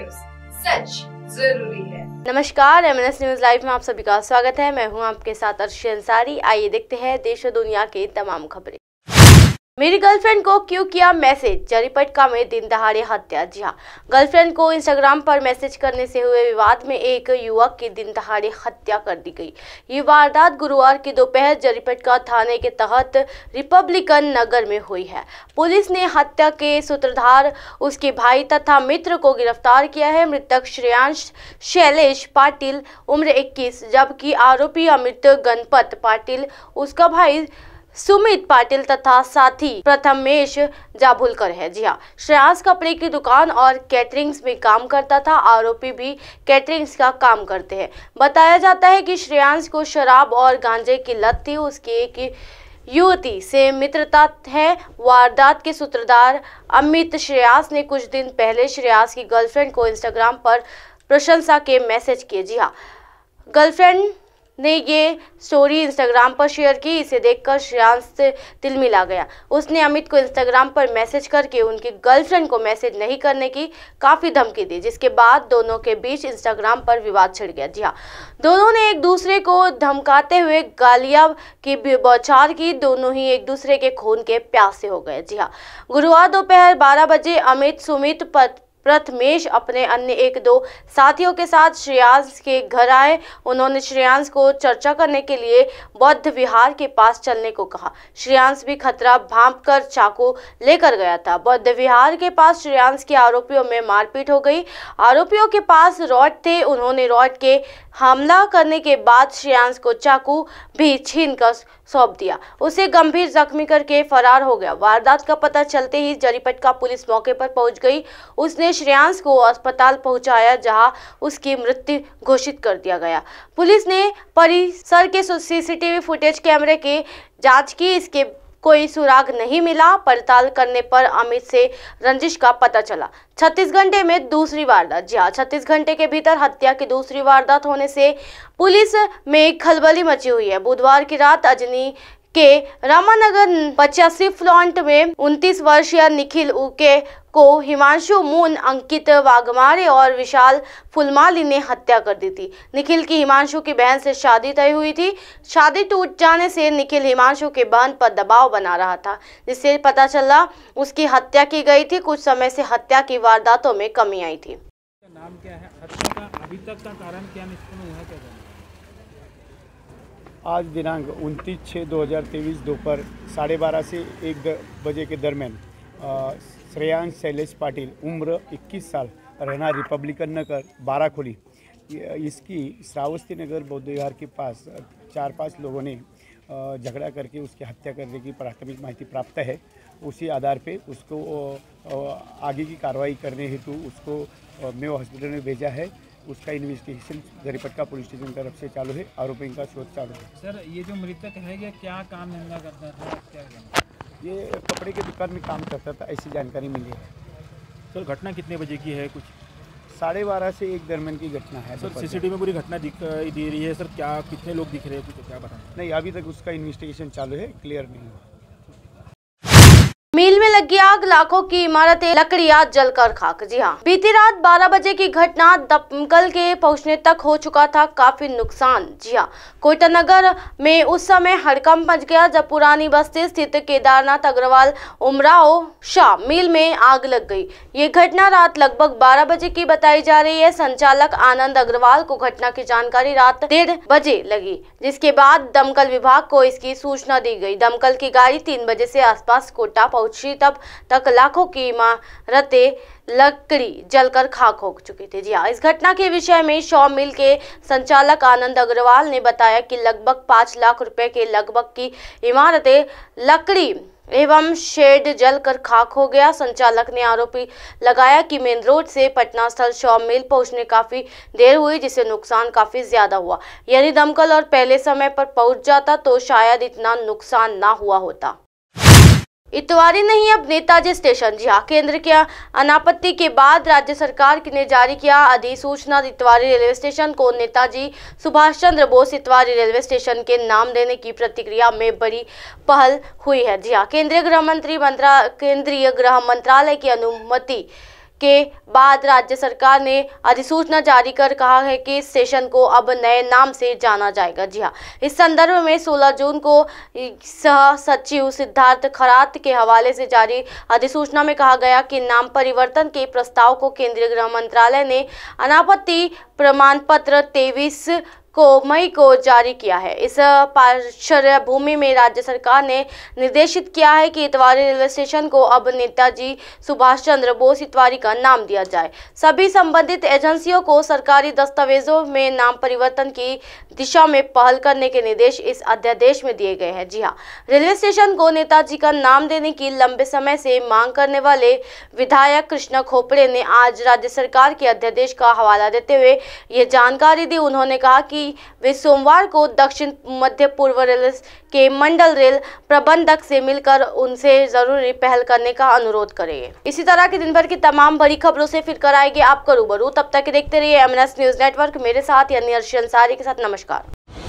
news सच जरूरी है नमस्कार एम न्यूज लाइव में आप सभी का स्वागत है मैं हूं आपके साथ अर्शी अंसारी आइए देखते हैं देश और दुनिया के तमाम खबरें मेरी गर्लफ्रेंड को क्यों किया मैसेज जरीपटका में दिन दहाड़े हत्या जी हाँ गर्लफ्रेंड को इंस्टाग्राम पर मैसेज करने से हुए विवाद में एक युवक की दिन दहाड़े हत्या कर दी गई ये वारदात गुरुवार की दोपहर जरीपटका थाने के तहत रिपब्लिकन नगर में हुई है पुलिस ने हत्या के सूत्रधार उसके भाई तथा मित्र को गिरफ्तार किया है मृतक श्रेयांश शैलेश पाटिल उम्र इक्कीस जबकि आरोपी अमित गणपत पाटिल उसका भाई सुमित पाटिल तथा साथी प्रथमेश जाबुलकर है जी हाँ श्रेयास कपड़े की दुकान और कैटरिंग्स में काम करता था आरोपी भी कैटरिंग्स का काम करते हैं बताया जाता है कि श्रेयांश को शराब और गांजे की लत थी उसकी एक युवती से मित्रता है वारदात के सूत्रधार अमित श्रेयास ने कुछ दिन पहले श्रेयास की गर्लफ्रेंड को इंस्टाग्राम पर प्रशंसा के मैसेज किए जी हाँ गर्लफ्रेंड ने ये स्टोरी इंस्टाग्राम पर शेयर की इसे देखकर श्रेयांश मिला गया उसने अमित को इंस्टाग्राम पर मैसेज करके उनकी गर्लफ्रेंड को मैसेज नहीं करने की काफ़ी धमकी दी जिसके बाद दोनों के बीच इंस्टाग्राम पर विवाद छिड़ गया जी हाँ दोनों ने एक दूसरे को धमकाते हुए गालिया की बौछार की दोनों ही एक दूसरे के खून के प्यासे हो गए जी हाँ गुरुवार दोपहर बारह बजे अमित सुमित पत प्रथमेश अपने अन्य एक दो साथियों के साथ श्रेयांश के घर आए उन्होंने श्रेयांश को चर्चा करने के लिए बौद्ध विहार के पास चलने को कहा श्रेयांश भी खतरा भाप कर चाकू लेकर गया था बौद्ध विहार के पास श्रेयांश के आरोपियों में मारपीट हो गई आरोपियों के पास रॉड थे उन्होंने रॉड के हमला करने के बाद श्रेयांश को चाकू भी छीन कर सौंप दिया उसे गंभीर जख्मी करके फरार हो गया वारदात का पता चलते ही जरीपटका पुलिस मौके पर पहुंच गई उसने श्रेयांश को अस्पताल पहुंचाया जहां उसकी मृत्यु घोषित कर दिया गया पुलिस ने परिसर के सीसीटीवी फुटेज कैमरे के जांच की इसके कोई सुराग नहीं मिला पड़ताल करने पर अमित से रंजिश का पता चला छत्तीस घंटे में दूसरी वारदात जी हाँ छत्तीस घंटे के भीतर हत्या की दूसरी वारदात होने से पुलिस में खलबली मची हुई है बुधवार की रात अजनी के रामानगर पचासी फ्लॉन्ट में 29 वर्षीय निखिल उके को हिमांशु मून अंकित वाघमारे और विशाल फुलमाली ने हत्या कर दी थी निखिल की हिमांशु की बहन से शादी तय हुई थी शादी टूट जाने से निखिल हिमांशु के बहन पर दबाव बना रहा था जिससे पता चला उसकी हत्या की गई थी कुछ समय से हत्या की वारदातों में कमी आई थी नाम क्या है हत्या का अभी तक का कारण क्या आज दिनांक 29 छः 2023 दोपहर साढ़े बारह से एक बजे के दरमियान श्रेयांश शैलेश पाटिल उम्र 21 साल रहना रिपब्लिकन नगर बाराखोली इसकी श्रावस्ती नगर बौद्ध विहार के पास चार पांच लोगों ने झगड़ा करके उसकी हत्या करने की प्राथमिक माहिती प्राप्त है उसी आधार पे उसको आगे की कार्रवाई करने हेतु उसको मेव हॉस्पिटल में भेजा है उसका इन्वेस्टिगेशन गरीपटका पुलिस स्टेशन तरफ से चालू है आरोपी का शोध चालू है सर ये जो मृतक है क्या काम धंधा करता था क्या ये कपड़े की दुकान में काम करता था ऐसी जानकारी मिली है सर घटना कितने बजे की है कुछ साढ़े बारह से एक दरमियान की घटना है सर सीसीटीवी में पूरी घटना दिखाई दे रही है सर क्या कितने लोग दिख रहे हैं कुछ क्या बता नहीं अभी तक उसका इन्वेस्टिगेशन चालू है क्लियर नहीं हुआ लगी आग लाखों की इमारतें लकड़िया जलकर खाक जी हाँ बीती रात 12 बजे की घटना दमकल के पहुंचने तक हो चुका था काफी नुकसान जी हाँ कोयटा नगर में उस समय हड़कम पच गया जब पुरानी बस्ती स्थित केदारनाथ अग्रवाल उमराओ शाह मिल में आग लग गई ये घटना रात लगभग बारह बजे की बताई जा रही है संचालक आनंद अग्रवाल को घटना की जानकारी रात डेढ़ बजे लगी जिसके बाद दमकल विभाग को इसकी सूचना दी गई दमकल की गाड़ी तीन बजे से आसपास कोटा पहुंची तब तक लाखों की इमारतें लकड़ी जलकर खाक हो चुकी थी जी हाँ इस घटना के विषय में शॉ मिल के संचालक आनंद अग्रवाल ने बताया कि लगभग पाँच लाख रुपए के लगभग की इमारतें लकड़ी एवं शेड जलकर खाक हो गया संचालक ने आरोपी लगाया कि मेन रोड से पटना स्थल शॉप मिल पहुंचने काफ़ी देर हुई जिससे नुकसान काफ़ी ज़्यादा हुआ यदि दमकल और पहले समय पर पहुंच जाता तो शायद इतना नुकसान ना हुआ होता इतवारी नहीं अब नेताजी स्टेशन जी हाँ केंद्र के अनापत्ति के बाद राज्य सरकार ने जारी किया अधिसूचना इतवारी रेलवे स्टेशन को नेताजी सुभाष चंद्र बोस इतवारी रेलवे स्टेशन के नाम देने की प्रतिक्रिया में बड़ी पहल हुई है जी हाँ केंद्रीय गृह मंत्री मंत्रा केंद्रीय गृह मंत्रालय की अनुमति के बाद राज्य सरकार ने अधिसूचना जारी कर कहा है कि इस स्टेशन को अब नए नाम से जाना जाएगा जी हाँ इस संदर्भ में 16 जून को सह सचिव सिद्धार्थ खरात के हवाले से जारी अधिसूचना में कहा गया कि नाम परिवर्तन के प्रस्ताव को केंद्रीय गृह मंत्रालय ने अनापत्ति प्रमाण पत्र तेईस को मई को जारी किया है इस पार्श्व भूमि में राज्य सरकार ने निर्देशित किया है कि इतवारी रेलवे स्टेशन को अब नेताजी सुभाष चंद्र बोस इतवारी का नाम दिया जाए सभी संबंधित एजेंसियों को सरकारी दस्तावेजों में नाम परिवर्तन की दिशा में पहल करने के निर्देश इस अध्यादेश में दिए गए हैं जी हाँ रेलवे स्टेशन को नेताजी का नाम देने की लंबे समय से मांग करने वाले विधायक कृष्णा खोपड़े ने आज राज्य सरकार के अध्यादेश का हवाला देते हुए ये जानकारी दी उन्होंने कहा कि वे सोमवार को दक्षिण मध्य पूर्व रेल के मंडल रेल प्रबंधक से मिलकर उनसे जरूरी पहल करने का अनुरोध करेंगे इसी तरह की दिन भर की तमाम बड़ी खबरों से फिर कराएंगे आपका रूबरू तब तक देखते रहिए एम न्यूज नेटवर्क मेरे साथ यानी अर्शी अंसारी के साथ नमस्कार